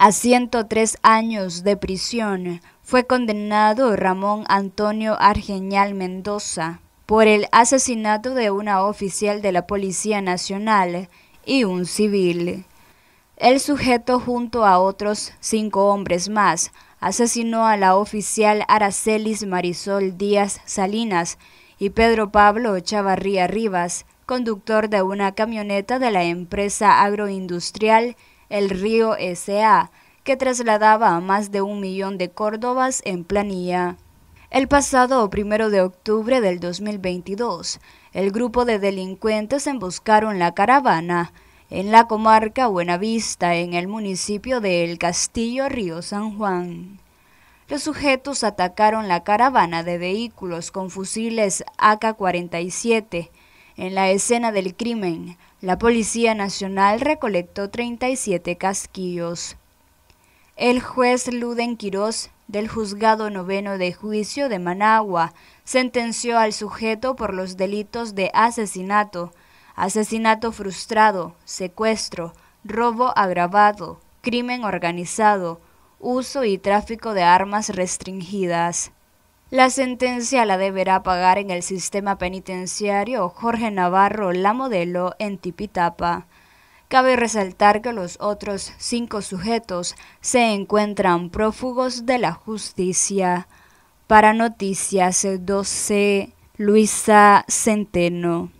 a 103 años de prisión fue condenado Ramón Antonio Argeñal Mendoza por el asesinato de una oficial de la Policía Nacional y un civil. El sujeto junto a otros cinco hombres más asesinó a la oficial Aracelis Marisol Díaz Salinas y Pedro Pablo Chavarría Rivas, conductor de una camioneta de la empresa agroindustrial el río S.A., que trasladaba a más de un millón de córdobas en planilla. El pasado primero de octubre del 2022, el grupo de delincuentes emboscaron la caravana en la comarca Buenavista, en el municipio de El Castillo, Río San Juan. Los sujetos atacaron la caravana de vehículos con fusiles AK-47 en la escena del crimen, la Policía Nacional recolectó 37 casquillos. El juez Luden Quirós del Juzgado Noveno de Juicio de Managua sentenció al sujeto por los delitos de asesinato, asesinato frustrado, secuestro, robo agravado, crimen organizado, uso y tráfico de armas restringidas. La sentencia la deberá pagar en el sistema penitenciario Jorge Navarro La Modelo en Tipitapa. Cabe resaltar que los otros cinco sujetos se encuentran prófugos de la justicia. Para Noticias 12, Luisa Centeno.